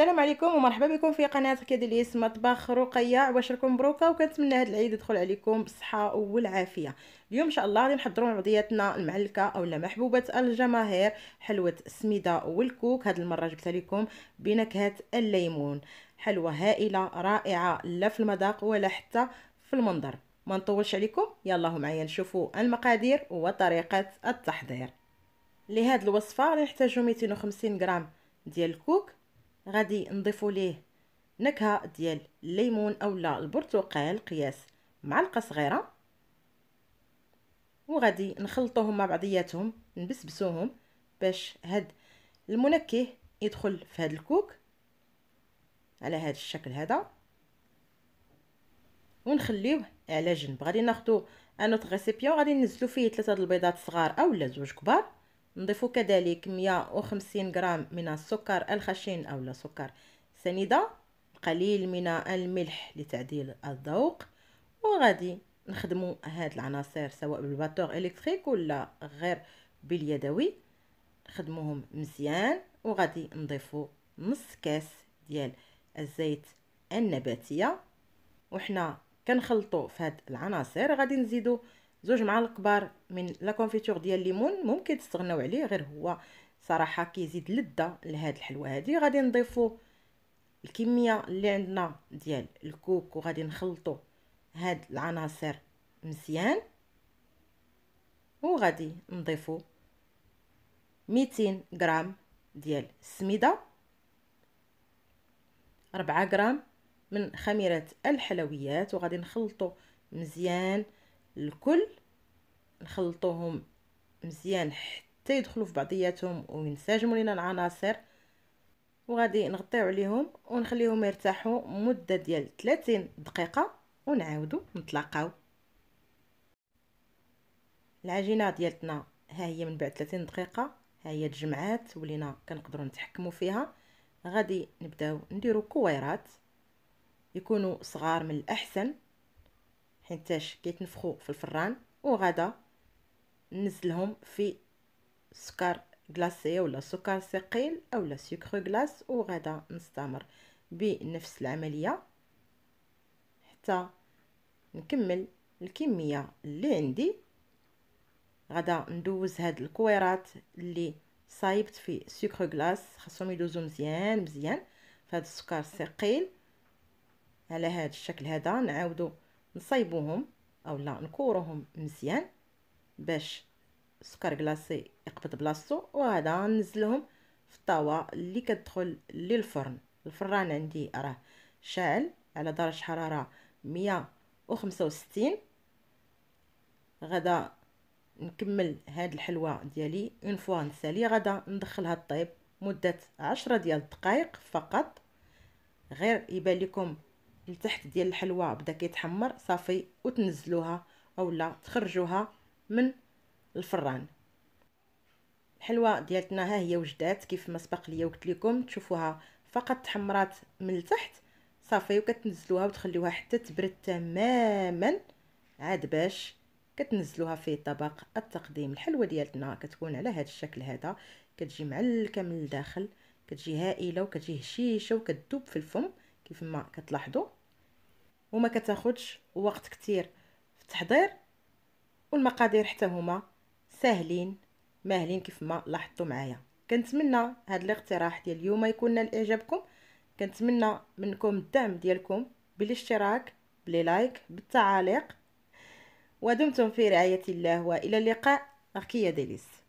السلام عليكم ومرحبا بكم في قناه كدليس مطبخ رقيه عواشركم مبروكه وكنتمنى هذا العيد يدخل عليكم بالصحه والعافيه اليوم ان شاء الله غادي نحضروا عضياتنا المعلكه اولا محبوبه الجماهير حلوه السميده والكوك هذه المره جبت لكم بنكهه الليمون حلوه هائله رائعه لا في المذاق ولا حتى في المنظر ما نطولش عليكم يلا معايا نشوفوا المقادير وطريقه التحضير لهذه الوصفه غنحتاجو 250 غرام ديال الكوك غادي نضيفوا ليه نكهه ديال الليمون اولا البرتقال قياس معلقه صغيره وغادي نخلطوهم مع بعضياتهم نبسبسوهم باش هاد المنكه يدخل في هاد الكوك على هاد الشكل هذا ونخليوه على جنب غادي ناخذ ان اوتر ريسيبيون غادي نزلو فيه ثلاثه البيضات صغار اولا زوج كبار نضيف كذلك 150 غرام من السكر الخشن او سكر سنيده قليل من الملح لتعديل الذوق وغادي نخدموا هاد العناصر سواء بالباتور الكتريك ولا غير باليدوي نخدموهم مزيان وغادي نضيفوا نص كاس ديال الزيت النباتيه وحنا كنخلطوا في هاد العناصر غادي نزيدوا زوج معالق كبار من لا كونفيتور ديال الليمون ممكن تستغناو عليه غير هو صراحه كيزيد لذه لهاد الحلوه هادي غادي نضيفو الكميه اللي عندنا ديال الكوك وغادي نخلطو هاد العناصر مزيان وغادي نضيفو 200 غرام ديال السميده 4 غرام من خميره الحلويات وغادي نخلطو مزيان الكل نخلطوهم مزيان حتى يدخلوا في بعضياتهم وينسجموا لينا العناصر وغادي نغطيو عليهم ونخليهم يرتاحوا مده ديال 30 دقيقه ونعاودوا نتلاقاو العجينه ديالتنا ها هي من بعد 30 دقيقه ها هي تجمعات ولينا كنقدروا نتحكموا فيها غادي نبداو نديرو كويرات يكونوا صغار من الاحسن حيتاش كيتنفخوا في الفران وغدا ننزلهم في سكر غلاسي ولا سكر ثقيل اولا سكر كلاص وغدا نستمر بنفس العمليه حتى نكمل الكميه اللي عندي غدا ندوز هاد الكويرات اللي صايبت في سكر كلاص خاصهم يدوزو مزيان مزيان في هاد السكر الثقيل على هاد الشكل هذا نعاودو نصايبوهم او لا نكوروهم مزيان باش السكر كلاصي يقبض بلاصتو وهذا غنزلهم في الطاوه اللي كتدخل للفرن الفران عندي راه شاعل على درجه حراره 165 غدا نكمل هاد الحلوه ديالي اون فوا نسالي غدا ندخلها الطيب مده عشرة ديال الدقائق فقط غير يبان لكم لتحت ديال الحلوى بدا كيتحمر صافي وتنزلوها اولا تخرجوها من الفران الحلوى ديالتنا ها هي وجدات كيف ما سبق ليا وقلت لكم تشوفوها فقط تحمرات من التحت صافي وكتنزلوها وتخليوها حتى تبرد تماما عاد باش كتنزلوها في طبق التقديم الحلوى ديالتنا كتكون على هذا الشكل هذا كتجي معلكه من الداخل كتجي هائله وكتجي هشيشه وكتذوب في الفم كيف ما كتلاحظوا وما كتاخدش وقت كتير في التحضير والمقادير حتى هما ساهلين ماهلين كيف ما لاحظتوا معايا كنتمنى هذا الاقتراح ديال اليوم يكون نال اعجابكم كنتمنى منكم الدعم ديالكم بالاشتراك بلي لايك بالتعاليق ودمتم في رعايه الله والى اللقاء أركيا ديليس